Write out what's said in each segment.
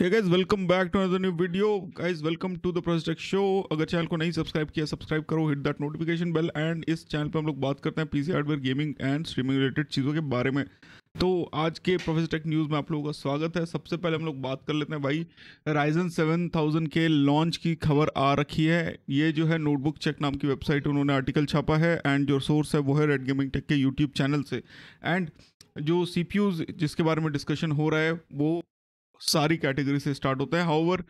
hey guys welcome back to another new video guys welcome to the project show अगर channel को नहीं subscribe किया subscribe करो hit that notification bell and इस channel पर हम लोग बात करते हैं PC hardware gaming and streaming related चीज़ों के बारे में तो आज के प्रोफेसर टेक न्यूज़ में आप लोगों का स्वागत है सबसे पहले हम लोग बात कर लेते हैं भाई राइजन सेवन थाउजेंड के लॉन्च की खबर आ रखी है ये जो है नोटबुक चेक नाम की वेबसाइट उन्होंने आर्टिकल छापा है एंड जो सोर्स है वो है रेड गेमिंग टेक के यूट्यूब चैनल से एंड जो सी जिसके बारे में डिस्कशन हो रहा है वो सारी कैटेगरी से स्टार्ट होता है हाउवर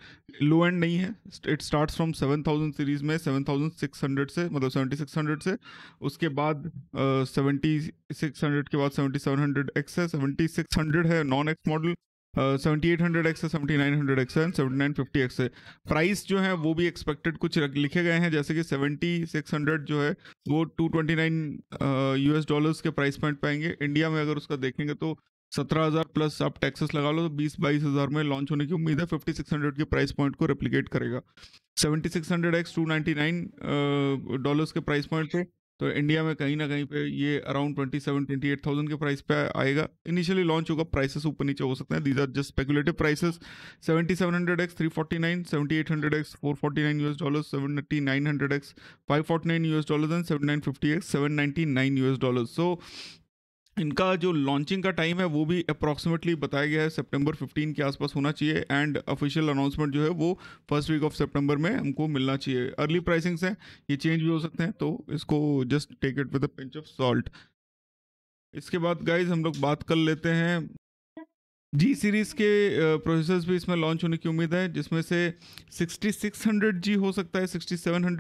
लो एंड नहीं है it start from seven thousand series में सेवन थाउजेंड सिक्स हंड्रेड से मतलब सेवेंटी सिक्स हंड्रेड से उसके बाद सेवेंटी सिक्स हंड्रेड के बाद सेवेंटी सेवन हंड्रेड एक्स है सेवेंटी सिक्स हंड्रेड है non X model seventy eight hundred X है सेवेंटी नाइन हंड्रेड एक्स है सेवेंटी नाइन फिफ्टी एक्स है प्राइस जो है वो भी एक्सपेक्टेड कुछ लिखे गए हैं जैसे कि सेवेंटी सिक्स हंड्रेड जो है वो टू ट्वेंटी नाइन यू एस डॉलर्स के प्राइस पॉइंट पाएंगे इंडिया में अगर उसका देखेंगे तो सत्रह हज़ार प्लस आप टैक्सेस लगा लो तो बीस बाईस हज़ार में लॉन्च होने की उम्मीद है फिफ्टी सिक्स हंड्रेड के प्राइस पॉइंट को रेप्लीकेट करेगा seventy six hundred X two ninety nine dollars के प्राइस पॉइंट पे तो इंडिया में कहीं ना कहीं पे ये around twenty seven twenty eight thousand के प्राइस पे आएगा इनिशियली लॉन्च होगा प्राइसेस ऊपर नीचे हो सकते हैं these are just speculative prices seventy seven hundred X three forty nine seventy eight hundred X four forty nine US dollar seventy nine hundred X five forty nine US dollar and seven nine fifty X seven ninety nine US dollar so इनका जो launching का time है वो भी approximately बताया गया है सितंबर 15 के आसपास होना चाहिए एंड ऑफिशियल अनाउंसमेंट जो है वो फर्स्ट वीक ऑफ सितंबर में हमको मिलना चाहिए अर्ली प्राइसिंग्स हैं ये चेंज भी हो सकते हैं तो इसको just take it with a pinch of salt इसके बाद गाइज हम लोग बात कर लेते हैं जी सीरीज़ के प्रोसेसर्स भी इसमें लॉन्च होने की उम्मीद है जिसमें से सिक्सटी जी हो सकता है सिक्सटी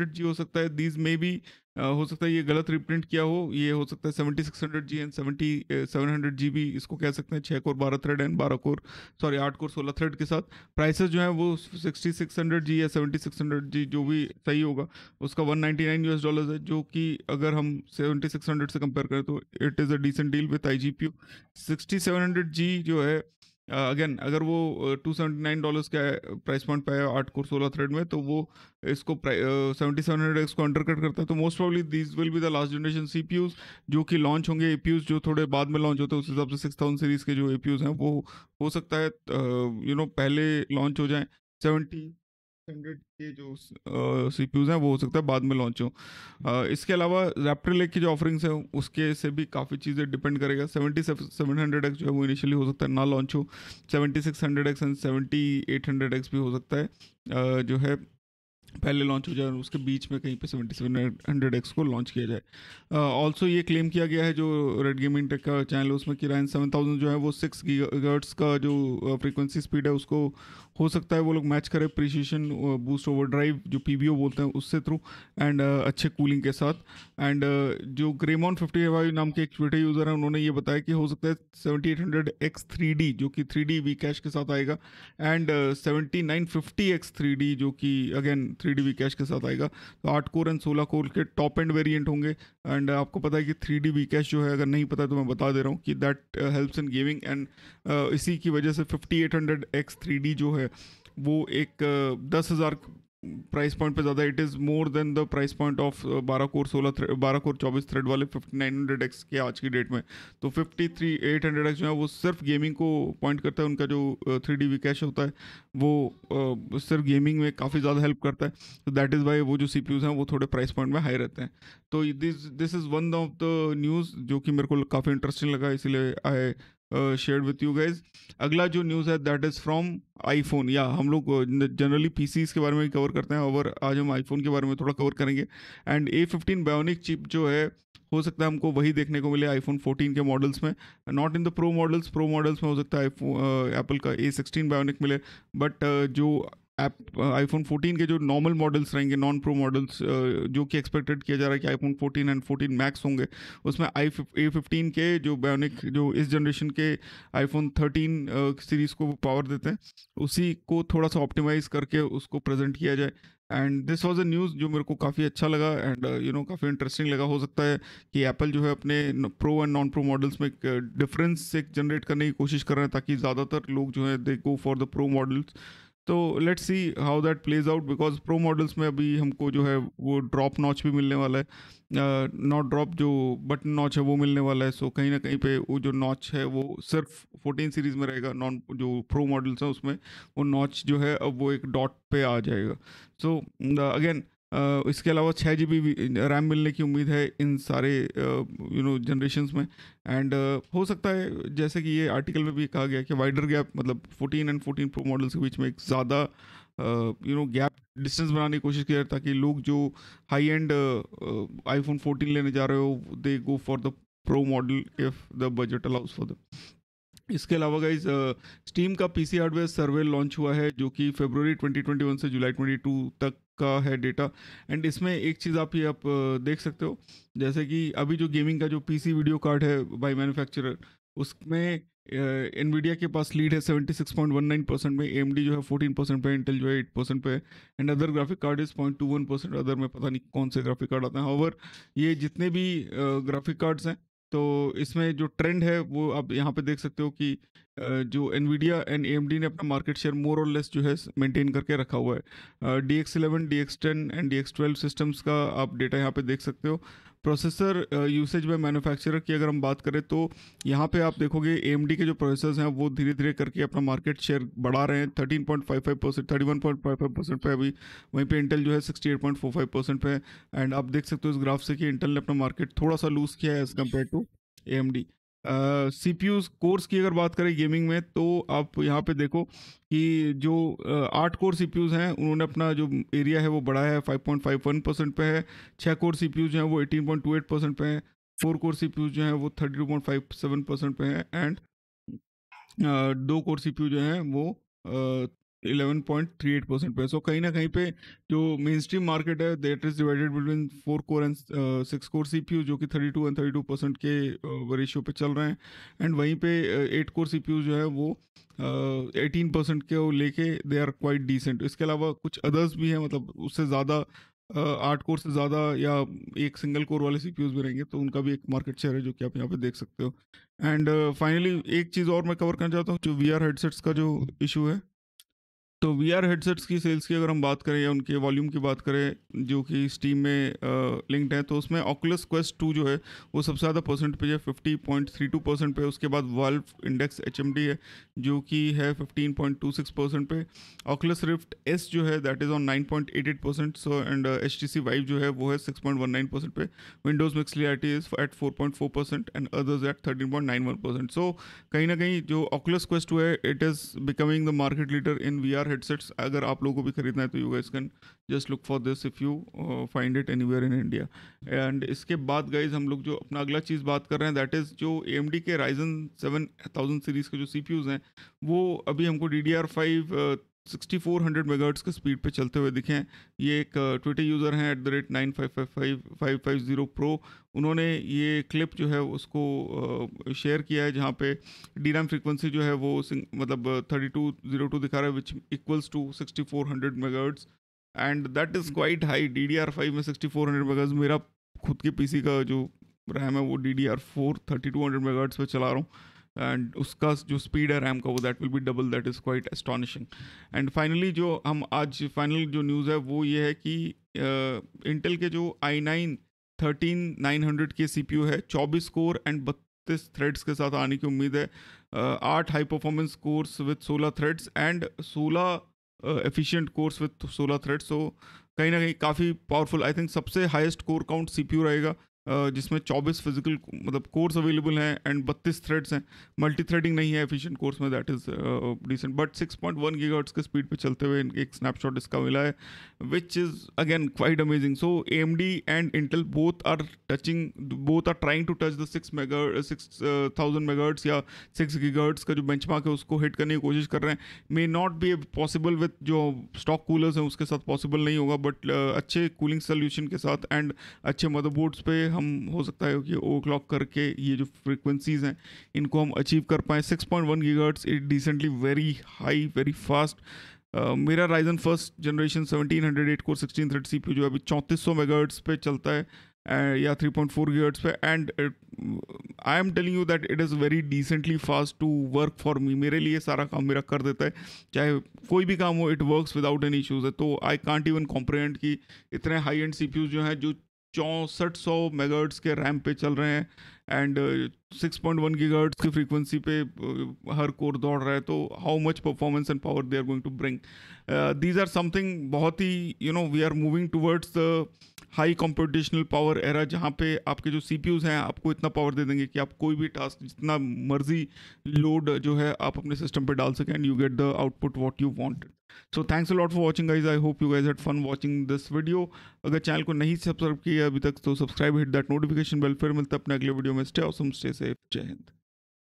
जी हो सकता है दीज मे बी हो सकता है ये गलत रिप्रिंट किया हो ये हो सकता है seventy six hundred G and seventy seven hundred G भी इसको कह सकते हैं छः कोर बारह थ्रेड एंड बारह कोर सॉरी आठ कोर सोलह थ्रेड के साथ प्राइसेस जो है वो सिक्सटी सिक्स हंड्रेड जी या सेवेंटी सिक्स हंड्रेड जी जो भी सही होगा उसका वन नाइन्टी नाइन यू एस डॉलर है जो कि अगर हम सेवेंटी सिक्स हंड्रेड से कंपेयर करें तो it is a decent deal with I G P U sixty seven hundred G जो है अगेन अगर वो टू सेवेंटी नाइन डॉलर्स का प्राइस पॉइंट पाया आठ कोर सोलह थ्रेड में तो वो इसको सेवेंटी सेवन हंड्रेड एक्स को अंडरकट करता है तो most probably this will be the last generation C P Us जो कि लॉन्च होंगे ए पी यूज जो थोड़े बाद में लॉन्च होते हैं उस हिसाब से सिक्स थाउजेंड सीरीज़ के जो ए पी यूज हैं वो हो सकता है यू नो पहले लॉन्च हो जाएँ सेवेंटी हंड्रेड के जो सी पी हैं वो हो सकता है बाद में लॉन्च हो इसके अलावा रैप्टर लेक की जो ऑफरिंग्स हैं उसके से भी काफ़ी चीज़ें डिपेंड करेगा सेवेंटी सेवन हंड्रेड एक्स जो है वो इनिशियली हो सकता है ना लॉन्च हो seventy six hundred X and seventy eight hundred X भी हो सकता है जो है पहले लॉन्च हो जाए और उसके बीच में कहीं पे सेवेंटी सेवन हंड्रेड एक्स को लॉन्च किया जाए ऑल्सो ये क्लेम किया गया है जो रेड गेमिंग टेक का चैनल है उसमें किरायन सेवन थाउजेंड जो है वो सिक्स गीगर्ट्स का जो फ्रीक्वेंसी स्पीड है उसको हो सकता है वो लोग मैच करें प्रिसीशन बूस्ट ओवर ड्राइव जो पी बोलते हैं उससे थ्रू एंड uh, अच्छे कूलिंग के साथ एंड uh, जो ग्रेमॉन फिफ्टी वाई नाम के एक ट्विटर यूज़र हैं उन्होंने ये बताया कि हो सकता है seventy eight hundred X three D जो कि थ्री डी वी कैश के साथ आएगा and seventy nine fifty X three D जो कि अगेन थ्री डी कैश के साथ आएगा तो आठ कोर एंड सोलह कोर के टॉप एंड वेरियंट होंगे एंड आपको पता है कि थ्री डी कैश जो है अगर नहीं पता है तो मैं बता दे रहा हूँ कि that helps in gaming and इसी की वजह से fifty eight hundred X three D जो है वो एक uh, दस हज़ार प्राइस पॉइंट पे ज़्यादा it is more than the price point of बारह कोर सोलह बारह कोर चौबीस थ्रेड वाले फिफ्टी नाइन हंड्रेड एक्स के आज की डेट में तो fifty three eight hundred X जो है वो सिर्फ गेमिंग को पॉइंट करता है उनका जो थ्री डी वी कैश होता है वो uh, सिर्फ गेमिंग में काफ़ी ज़्यादा हेल्प करता है तो दैट इज़ वाई वो जो सी पी यूज़ हैं वो थोड़े प्राइस पॉइंट में हाई रहते हैं तो this this is one of the news जो कि मेरे को काफ़ी इंटरेस्टिंग लगा इसलिए I share with you guys अगला जो न्यूज़ है दैट इज़ फ्रॉम आईफोन या हम लोग जनरली uh, पी के बारे में कवर करते हैं और आज हम आईफोन के बारे में थोड़ा कवर करेंगे and A fifteen bionic chip जो है हो सकता है हमको वही देखने को मिले आईफोन 14 के मॉडल्स में not in the pro models pro models में हो सकता है एप्पल uh, का ए सिक्सटीन बायोनिक मिले बट uh, जो ऐप आईफोन 14 के जो नॉर्मल मॉडल्स रहेंगे नॉन प्रो मॉडल्स जो कि एक्सपेक्टेड किया जा रहा है कि आईफोन 14 एंड 14 मैक्स होंगे उसमें आई ए फिफ्टीन के जो बायोनिक जो इस जनरेशन के आईफोन 13 सीरीज़ को पावर देते हैं उसी को थोड़ा सा ऑप्टिमाइज करके उसको प्रेजेंट किया जाए and this was a news जो मेरे को काफ़ी अच्छा लगा एंड यू नो काफ़ी इंटरेस्टिंग लगा हो सकता है कि एप्पल जो है अपने pro and non pro models में एक डिफरेंस एक जनरेट करने की कोशिश कर रहे हैं ताकि ज़्यादातर लोग जो है they go for the pro models तो let's see how that plays out because pro models में अभी हमको जो है वो ड्रॉप नॉच भी मिलने वाला है नॉट uh, ड्रॉप जो बटन नॉच है वो मिलने वाला है सो कहीं ना कहीं पे वो जो नॉच है वो सिर्फ 14 सीरीज़ में रहेगा नॉन जो प्रो मॉडल्स हैं उसमें वो नॉच जो है अब वो एक डॉट पे आ जाएगा सो अगेन uh, इसके अलावा छः जी बी रैम मिलने की उम्मीद है इन सारे यू नो जनरेशन में एंड हो सकता है जैसे कि ये आर्टिकल में भी कहा गया कि वाइडर गैप मतलब 14 एंड 14 प्रो मॉडल्स के बीच में एक ज़्यादा यू नो गैप डिस्टेंस बनाने की कोशिश की जाए ताकि लोग जो हाई एंड आईफोन 14 लेने जा रहे हो they go for the pro model if the budget allows for the इसके अलावा गई स्टीम का पीसी हार्डवेयर सर्वे लॉन्च हुआ है जो कि फेब्रवरी 2021 से जुलाई 22 तक का है डेटा एंड इसमें एक चीज़ आप ये आप देख सकते हो जैसे कि अभी जो गेमिंग का जो पीसी वीडियो कार्ड है बाय मैन्युफैक्चरर उसमें एनवीडिया के पास लीड है 76.19 परसेंट में एम जो है 14 परसेंट पे इंटेल जो है 8 परसेंट पे and other graphic card is one percent other में पता नहीं कौन से ग्राफिक कार्ड आते हैं ओवर ये जितने भी ग्राफिक कार्ड्स हैं तो इसमें जो ट्रेंड है वो आप यहाँ पे देख सकते हो कि जो एनवीडिया एंड एम ने अपना मार्केट शेयर मोर और लेस जो है मेंटेन करके रखा हुआ है D X eleven D X ten and D X twelve systems का आप डेटा यहाँ पे देख सकते हो प्रोसेसर यूसेज में मैन्युफैक्चरर की अगर हम बात करें तो यहाँ पे आप देखोगे एम के जो प्रोसेसर्स हैं वो धीरे धीरे करके अपना मार्केट शेयर बढ़ा रहे हैं thirteen point five five percent thirty one point five five percent पर अभी वहीं पर इंटेल जो है sixty eight point four five percent पर एंड आप देख सकते हो इस ग्राफ से कि इंटेल ने अपना मार्केट थोड़ा सा लूज़ किया है as compared to A M D C P cores की अगर बात करें गेमिंग में तो आप यहाँ पे देखो कि जो आठ कोर सी हैं उन्होंने अपना जो एरिया है वो बढ़ाया है 5.51 परसेंट पे है छः कोर सी जो हैं वो 18.28 परसेंट पे हैं फोर कोर सी जो हैं वो 32.57 परसेंट पर हैं एंड दो कोर सी जो हैं वो 11.38 परसेंट पे सो कहीं ना कहीं पे जो मेन स्ट्रीम मार्केट है that is divided between four core and six core CPU जो कि 32 एंड 32 परसेंट के रेशियो uh, पे चल रहे हैं एंड वहीं पे एट कोर सीपीयू जो है वो एटीन uh, परसेंट के लेके दे आर क्वाइट डिसेंट इसके अलावा कुछ अदर्स भी हैं मतलब उससे ज़्यादा uh, आठ कोर से ज़्यादा या एक सिंगल कोर वाले सी भी रहेंगे तो उनका भी एक मार्केट शेयर है जो कि आप यहाँ पे देख सकते हो एंड फाइनली uh, एक चीज़ और मैं कवर करना चाहता हूँ जो वी आर हेडसेट्स का जो इशू है तो वी आर हेडसेट्स की सेल्स की अगर हम बात करें या उनके वॉल्यूम की बात करें जो कि स्टीम में लिंक्ड है तो उसमें ऑक्लस क्वेस्ट टू जो है वो सबसे ज़्यादा परसेंट पे है fifty point three two percent पे उसके बाद Valve Index H M D है जो कि है fifteen point two six percent पे ऑक्लस रिफ्ट एस जो है that is on nine point eight eight percent so and H T C Vive जो है वो है six point one nine percent पे Windows mixed reality is at four point four percent and others at thirteen point nine one percent so कहीं ना कहीं जो Oculus Quest two है it is becoming the market leader in V R headsets अगर आप लोगों को भी खरीदना है तो you guys can just look for this if you find it any in India and इसके बाद गाइज हम लोग जो अपना अगला चीज़ बात कर रहे हैं दैट इज़ जो ए के राइजन सेवन थाउजेंड सीरीज़ के जो सी हैं वो अभी हमको D D R five 6400 megahertz के स्पीड पे चलते हुए दिखे ये एक ट्विटर यूज़र हैं at the rate nine five five five five फाइव ज़ीरो प्रो उन्होंने ये क्लिप जो है उसको शेयर किया है जहाँ पे डी रैम फ्रिक्वेंसी जो है वो मतलब थर्टी टू जीरो टू दिखा रहा है which equals to sixty four hundred megahertz and that is quite high D D R five में सिक्सटी फोर हंड्रेड मेगाहर्ट्ज मेरा खुद के पी सी का जो रैम है वो D D R four thirty two hundred पर चला रहा हूँ एंड उसका जो स्पीड है रैम का वो that will be double that is quite astonishing and finally जो हम आज फाइनल जो न्यूज़ है वो ये है कि इंटेल के जो I nine thirteen nine hundred के सी पी यू है चौबीस कोर एंड बत्तीस थ्रेड्स के साथ आने की उम्मीद है आठ हाई परफॉर्मेंस कोर्स विथ सोलह थ्रेड्स एंड सोलह एफिशिएंट कोर्स विथ सोलह थ्रेड्स सो कहीं ना कहीं काफ़ी पावरफुल आई थिंक सबसे हाईएस्ट कोर काउंट सीपीयू रहेगा जिसमें 24 फिजिकल मतलब कोर्स अवेलेबल हैं एंड 32 थ्रेड्स हैं मल्टी थ्रेडिंग नहीं है एफिशिएंट कोर्स में that is decent but 6.1 point के स्पीड पे चलते हुए एक स्नैपशॉट इसका मिला है which is again quite amazing so A M D and Intel both are touching both are trying to touch the six mega six thousand megahertz या six gigahertz का जो बेंच है उसको हिट करने की कोशिश कर रहे हैं may not be possible with जो स्टॉक कूलर्स हैं उसके साथ पॉसिबल नहीं होगा बट uh, अच्छे कूलिंग सोल्यूशन के साथ एंड अच्छे मदरबोर्ड्स पे हम हो सकता है कि ओवर क्लॉक करके ये जो फ्रिक्वेंसीज़ हैं इनको हम अचीव कर पाएँ six point one hertz it decently very high very fast मेरा Ryzen first generation seventeen hundred eight core sixteen thread सी जो अभी चौंतीस सौ मेगाट्स पे चलता है या 3.4 पॉइंट फोर गीगर्ट्स पे and I am telling you that it is very decently fast to work for me मेरे लिए सारा काम मेरा कर देता है चाहे कोई भी काम हो it works without any issues है तो आई कॉन्ट इवन कॉम्प्रेंड कि इतने हाई एंड सी जो हैं जो चौंसठ सौ मेगाहर्ट्ज के रैम पे चल रहे हैं एंड सिक्स पॉइंट वन की फ्रीक्वेंसी पे हर कोर दौड़ रहा है तो how much performance and power they are going to bring these are something बहुत ही you know we are moving towards the high computational power era जहाँ पे आपके जो सी हैं आपको इतना पावर दे देंगे कि आप कोई भी टास्क जितना मर्जी लोड जो है आप अपने सिस्टम पे डाल सकें and you get the output what you wanted so thanks a lot for watching guys I hope you guys had fun watching this video अगर चैनल को नहीं सब्सक्राइब किया अभी तक तो subscribe hit that notification bell फिर मिलता है अपने अगले वीडियो में स्टे ऑसम स्टे सेफ जय हिंद